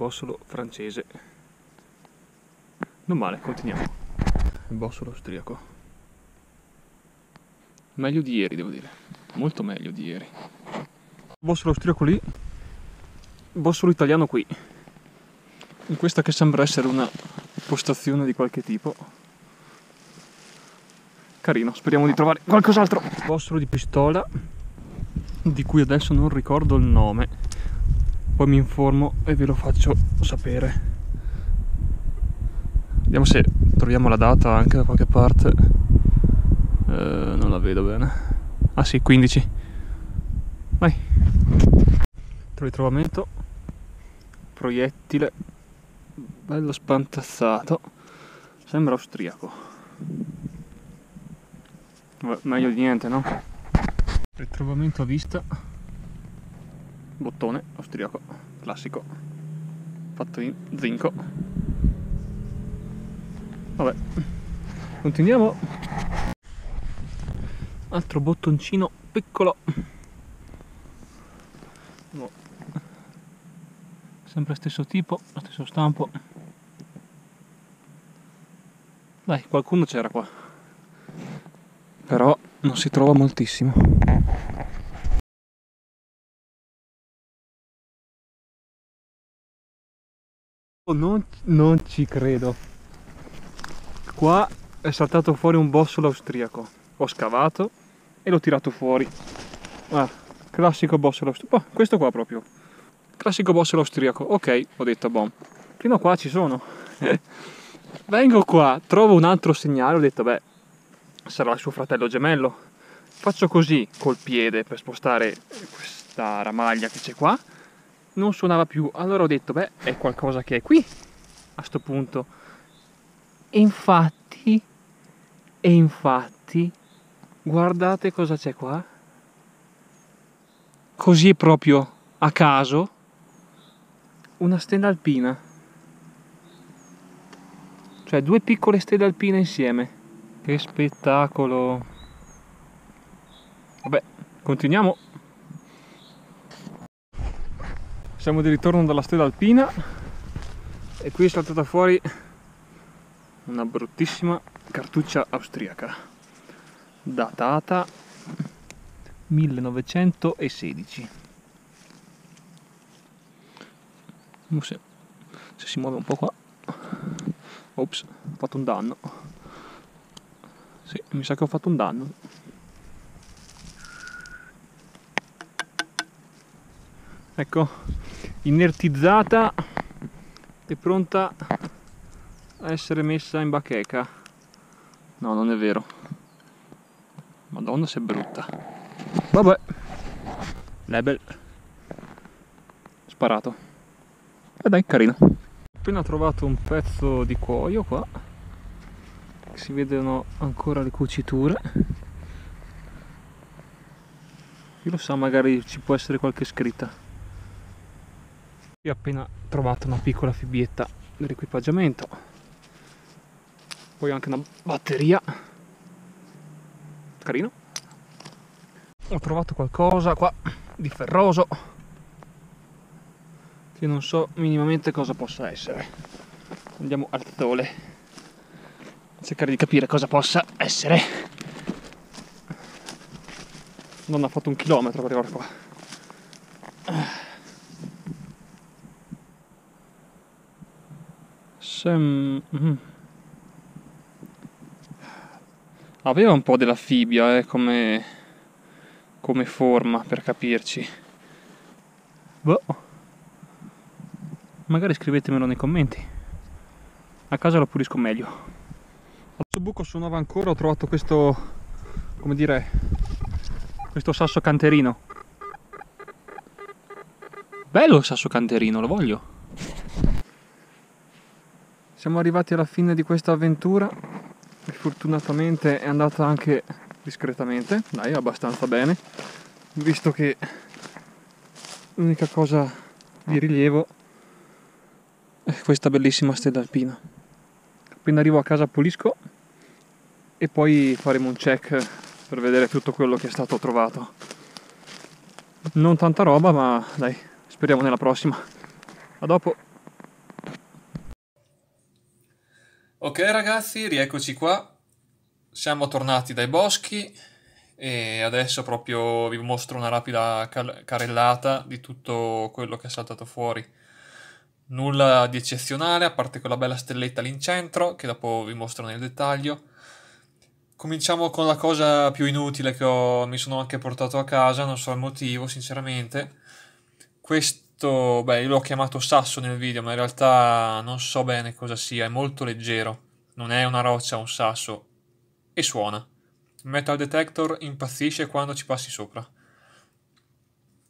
bossolo francese. Non male, continuiamo. Il bossolo austriaco. Meglio di ieri, devo dire. Molto meglio di ieri. Bossolo austriaco lì, bossolo italiano qui. In questa che sembra essere una postazione di qualche tipo. Carino, speriamo di trovare qualcos'altro. Bossolo di pistola, di cui adesso non ricordo il nome poi mi informo e ve lo faccio sapere vediamo se troviamo la data anche da qualche parte eh, non la vedo bene ah sì 15 vai ritrovamento proiettile bello spantazzato sembra austriaco Beh, meglio di niente no ritrovamento a vista bottone austriaco, classico, fatto in zinco. Vabbè, continuiamo. Altro bottoncino piccolo. Sempre stesso tipo, stesso stampo. Dai, qualcuno c'era qua. Però non si trova moltissimo. Ecco, non, non, ci credo. Qua è saltato fuori un bossolo austriaco. Ho scavato e l'ho tirato fuori. Ah, classico bossolo austriaco. Oh, questo qua proprio. Classico bossolo austriaco. Ok, ho detto, bom. a qua ci sono. Vengo qua, trovo un altro segnale, ho detto, beh, sarà il suo fratello gemello. Faccio così col piede per spostare questa ramaglia che c'è qua non suonava più. Allora ho detto, beh, è qualcosa che è qui a sto punto. E infatti, e infatti, guardate cosa c'è qua. Così proprio a caso, una stella alpina. Cioè due piccole stelle alpine insieme. Che spettacolo! Vabbè, continuiamo. siamo di ritorno dalla strada alpina e qui è saltata fuori una bruttissima cartuccia austriaca datata 1916 non se, se si muove un po' qua ops ho fatto un danno sì, mi sa che ho fatto un danno ecco inertizzata e pronta a essere messa in bacheca no non è vero madonna se brutta vabbè label sparato e eh, dai carino appena trovato un pezzo di cuoio qua si vedono ancora le cuciture chi lo sa magari ci può essere qualche scritta io ho appena trovato una piccola fibbietta dell'equipaggiamento, poi anche una batteria, carino. Ho trovato qualcosa qua di ferroso che non so minimamente cosa possa essere. Andiamo al sole a cercare di capire cosa possa essere. Non ha fatto un chilometro per arrivare qua. Sam... Mm, mm. Aveva un po' della fibbia eh, come, come forma, per capirci. Boh. Magari scrivetemelo nei commenti. A casa lo pulisco meglio. Adesso buco suonava ancora, ho trovato questo, come dire, questo sasso canterino. Bello il sasso canterino, lo voglio. Siamo arrivati alla fine di questa avventura, che fortunatamente è andata anche discretamente, dai, abbastanza bene, visto che l'unica cosa di rilievo è questa bellissima stella alpina. Appena arrivo a casa pulisco e poi faremo un check per vedere tutto quello che è stato trovato. Non tanta roba, ma dai, speriamo nella prossima. A dopo! Ok ragazzi, rieccoci qua. Siamo tornati dai boschi e adesso proprio vi mostro una rapida carellata di tutto quello che è saltato fuori. Nulla di eccezionale, a parte quella bella stelletta lì in centro, che dopo vi mostro nel dettaglio. Cominciamo con la cosa più inutile che ho, mi sono anche portato a casa, non so il motivo sinceramente. Questo detto, beh, io l'ho chiamato sasso nel video, ma in realtà non so bene cosa sia, è molto leggero, non è una roccia, un sasso, e suona. Metal Detector impazzisce quando ci passi sopra.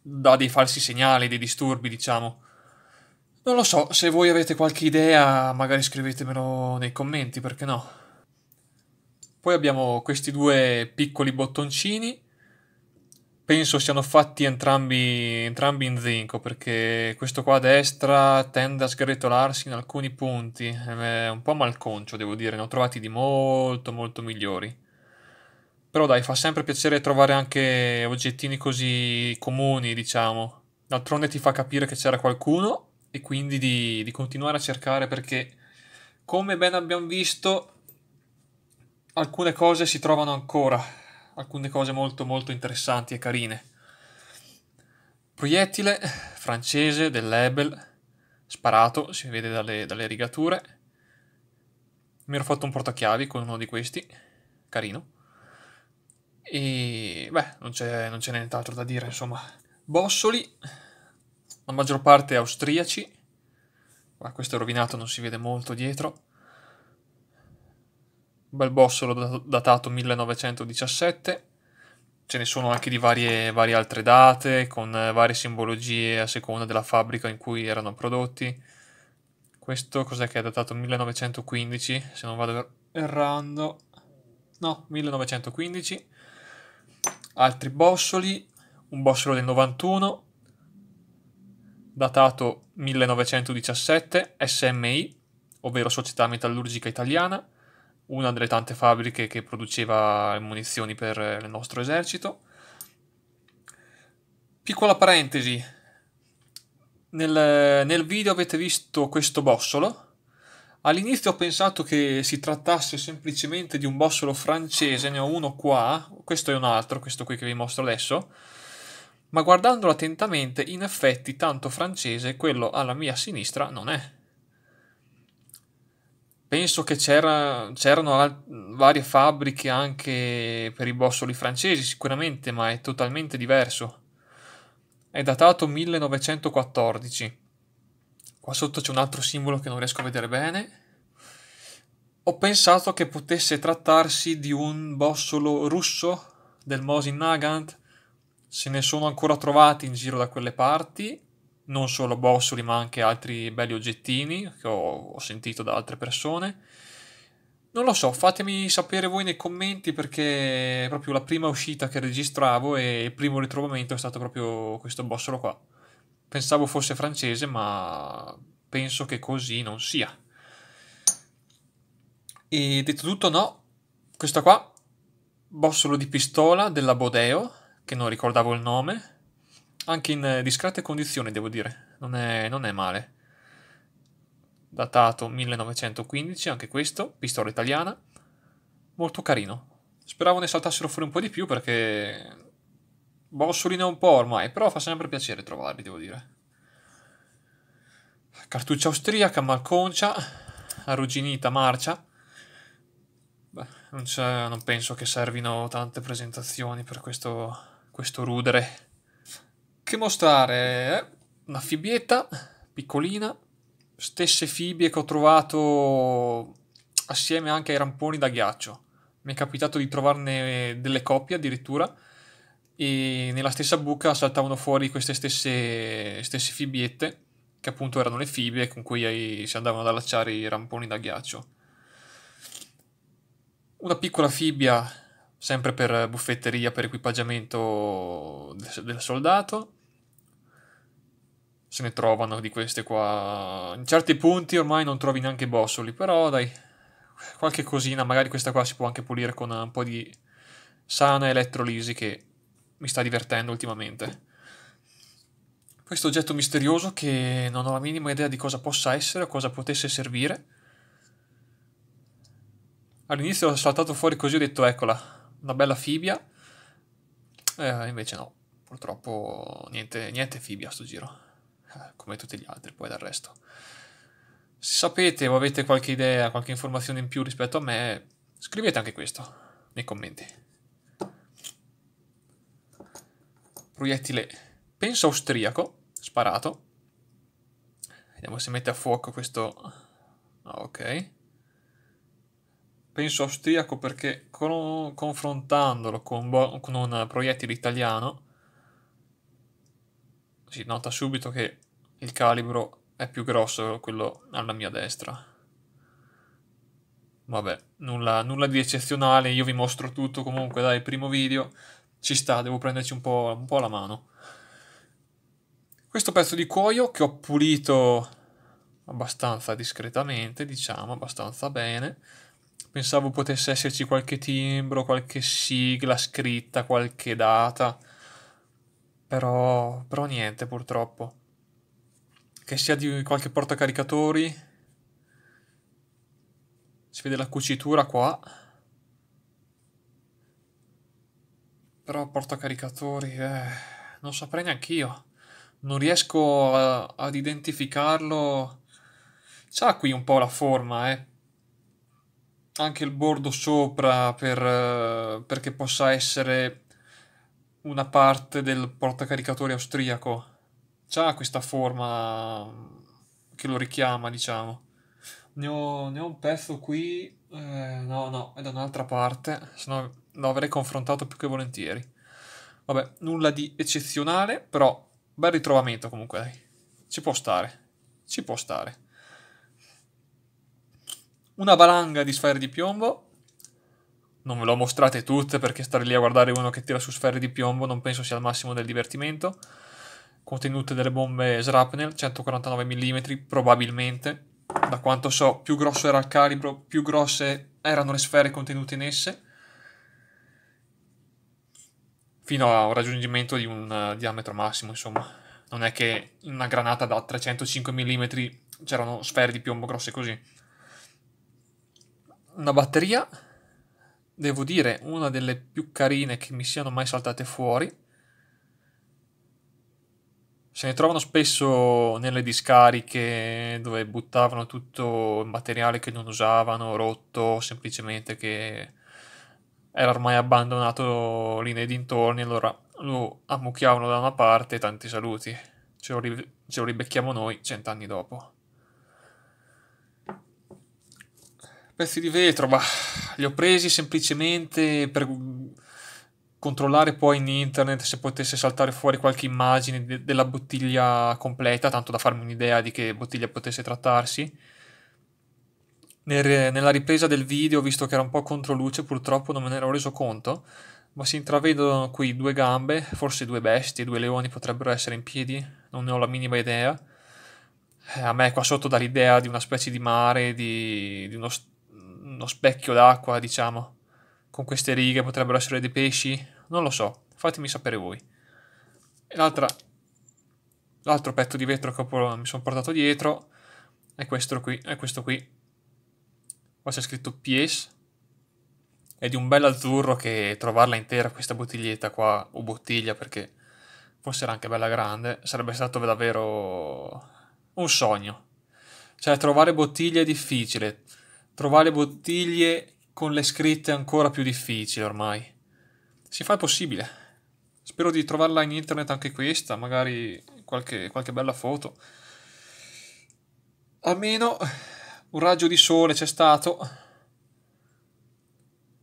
Dà dei falsi segnali, dei disturbi, diciamo. Non lo so, se voi avete qualche idea, magari scrivetemelo nei commenti, perché no? Poi abbiamo questi due piccoli bottoncini penso siano fatti entrambi, entrambi, in zinco perché questo qua a destra tende a sgretolarsi in alcuni punti è un po' malconcio devo dire ne ho trovati di molto molto migliori però dai fa sempre piacere trovare anche oggettini così comuni diciamo d'altronde ti fa capire che c'era qualcuno e quindi di, di continuare a cercare perché come ben abbiamo visto alcune cose si trovano ancora alcune cose molto molto interessanti e carine. Proiettile francese dell'Ebel, sparato, si vede dalle, dalle rigature. Mi ero fatto un portachiavi con uno di questi, carino. E beh, non c'è, non c'è nient'altro da dire, insomma. Bossoli, la maggior parte austriaci, ma ah, questo è rovinato, non si vede molto dietro bel bossolo datato 1917, ce ne sono anche di varie, varie altre date, con eh, varie simbologie a seconda della fabbrica in cui erano prodotti. Questo cos'è che è datato 1915, se non vado er-, errando. No, 1915. Altri bossoli, un bossolo del 91, datato 1917, SMI, ovvero Società Metallurgica Italiana, una delle tante fabbriche che produceva munizioni per il nostro esercito. Piccola parentesi, nel, nel video avete visto questo bossolo. All'inizio ho pensato che si trattasse semplicemente di un bossolo francese, ne ho uno qua, questo è un altro, questo qui che vi mostro adesso, ma guardandolo attentamente, in effetti tanto francese quello alla mia sinistra non è penso che c'era, c'erano varie fabbriche anche per i bossoli francesi, sicuramente, ma è totalmente diverso. È datato 1914. Qua sotto c'è un altro simbolo che non riesco a vedere bene. Ho pensato che potesse trattarsi di un bossolo russo del Mosin Nagant. Se ne sono ancora trovati in giro da quelle parti, non solo bossoli ma anche altri belli oggettini che ho, ho sentito da altre persone. Non lo so, fatemi sapere voi nei commenti perché è proprio la prima uscita che registravo e il primo ritrovamento è stato proprio questo bossolo qua. Pensavo fosse francese, ma penso che così non sia. E detto tutto, no, questa qua, bossolo di pistola della Bodeo, che non ricordavo il nome, anche in eh, discrete condizioni, devo dire, non è, non è male. Datato 1915, anche questo, pistola italiana, molto carino. Speravo ne saltassero fuori un po' di più perché bossolina un po' ormai, però fa sempre piacere trovarli, devo dire. Cartuccia austriaca, malconcia, arrugginita, marcia. Beh, non, non penso che servino tante presentazioni per questo, questo rudere che mostrare eh? una fibbietta piccolina, stesse fibbie che ho trovato assieme anche ai ramponi da ghiaccio. Mi è capitato di trovarne delle coppie addirittura e nella stessa buca saltavano fuori queste stesse, stesse fibbiette che appunto erano le fibie con cui si andavano ad allacciare i ramponi da ghiaccio. Una piccola fibbia sempre per buffetteria, per equipaggiamento del soldato, se ne trovano di queste qua. In certi punti ormai non trovi neanche bossoli, però dai, qualche cosina, magari questa qua si può anche pulire con un po' di sana elettrolisi che mi sta divertendo ultimamente. Questo oggetto misterioso che non ho la minima idea di cosa possa essere o cosa potesse servire. All'inizio l'ho saltato fuori così e ho detto eccola, una bella fibbia. Eh, invece no, purtroppo niente, niente fibbia a sto giro come tutti gli altri, poi dal resto. Se sapete o avete qualche idea, qualche informazione in più rispetto a me, scrivete anche questo nei commenti. Proiettile, penso austriaco, sparato. Vediamo se mette a fuoco questo... Ah, ok. Penso austriaco perché con... confrontandolo con, con un proiettile italiano si nota subito che il calibro è più grosso quello alla mia destra. Vabbè, nulla, nulla di eccezionale, io vi mostro tutto comunque dai primo video, ci sta, devo prenderci un po', un po' la mano. Questo pezzo di cuoio che ho pulito abbastanza discretamente, diciamo, abbastanza bene. Pensavo potesse esserci qualche timbro, qualche sigla scritta, qualche data, però, però niente purtroppo che sia di qualche porta caricatori Si vede la cucitura qua. Però portacaricatori, eh, non saprei neanche io. Non riesco a, ad identificarlo. C'ha qui un po' la forma, eh. Anche il bordo sopra per, eh, perché possa essere una parte del porta caricatori austriaco ha questa forma che lo richiama, diciamo. Ne ho, ne ho un pezzo qui, eh, no, no, è da un'altra parte, se no lo avrei confrontato più che volentieri. Vabbè, nulla di eccezionale, però bel ritrovamento comunque, dai. Ci può stare, ci può stare. Una valanga di sfere di piombo. Non ve le ho mostrate tutte perché stare lì a guardare uno che tira su sfere di piombo non penso sia il massimo del divertimento contenute delle bombe Shrapnel, 149 mm probabilmente. Da quanto so, più grosso era il calibro, più grosse erano le sfere contenute in esse, fino al raggiungimento di un eh, diametro massimo, insomma. Non è che in una granata da 305 mm c'erano sfere di piombo grosse così. Una batteria, devo dire, una delle più carine che mi siano mai saltate fuori se ne trovano spesso nelle discariche dove buttavano tutto il materiale che non usavano, rotto, semplicemente che era ormai abbandonato lì nei dintorni, allora lo ammucchiavano da una parte tanti saluti. Ce lo, ri- ce lo ribecchiamo noi cent'anni dopo. Pezzi di vetro, ma li ho presi semplicemente per controllare poi in internet se potesse saltare fuori qualche immagine de- della bottiglia completa, tanto da farmi un'idea di che bottiglia potesse trattarsi. Nel, nella ripresa del video, visto che era un po' controluce, purtroppo non me ne ero reso conto, ma si intravedono qui due gambe, forse due bestie, due leoni potrebbero essere in piedi, non ne ho la minima idea. Eh, a me qua sotto dà l'idea di una specie di mare, di, di uno, uno specchio d'acqua, diciamo. Con queste righe potrebbero essere dei pesci, non lo so, fatemi sapere voi. E l'altra, l'altro petto di vetro che ho, mi sono portato dietro è questo qui, è questo qui. Qua c'è scritto PS. È di un bel azzurro che trovarla intera questa bottiglietta qua, o bottiglia perché forse era anche bella grande, sarebbe stato davvero un sogno. Cioè trovare bottiglie è difficile, trovare bottiglie con le scritte è ancora più difficile ormai si fa il possibile. Spero di trovarla in internet anche questa, magari qualche, qualche bella foto. Almeno un raggio di sole c'è stato.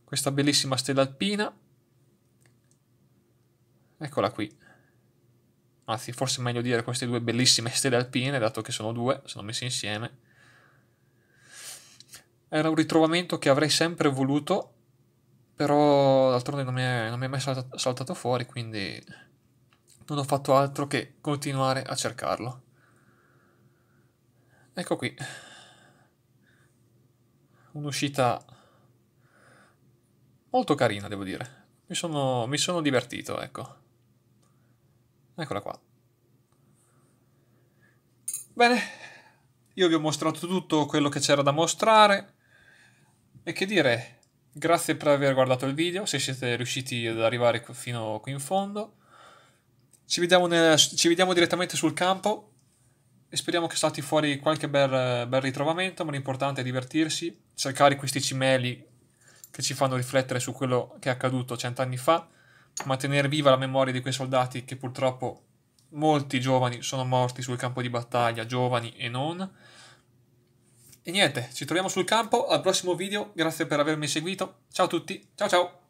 Questa bellissima stella alpina. Eccola qui. Anzi, forse è meglio dire queste due bellissime stelle alpine, dato che sono due, sono messe insieme. Era un ritrovamento che avrei sempre voluto però d'altronde non mi è, non mi è mai saltato, saltato fuori, quindi non ho fatto altro che continuare a cercarlo. Ecco qui, un'uscita molto carina, devo dire. Mi sono, mi sono divertito, ecco. Eccola qua. Bene, io vi ho mostrato tutto quello che c'era da mostrare. E che dire, Grazie per aver guardato il video, se siete riusciti ad arrivare fino qui in fondo. Ci vediamo, nel, ci vediamo direttamente sul campo e speriamo che salti fuori qualche bel, bel ritrovamento, ma l'importante è divertirsi, cercare questi cimeli che ci fanno riflettere su quello che è accaduto cent'anni fa, mantenere viva la memoria di quei soldati che purtroppo molti giovani sono morti sul campo di battaglia, giovani e non, e niente, ci troviamo sul campo al prossimo video, grazie per avermi seguito, ciao a tutti, ciao ciao!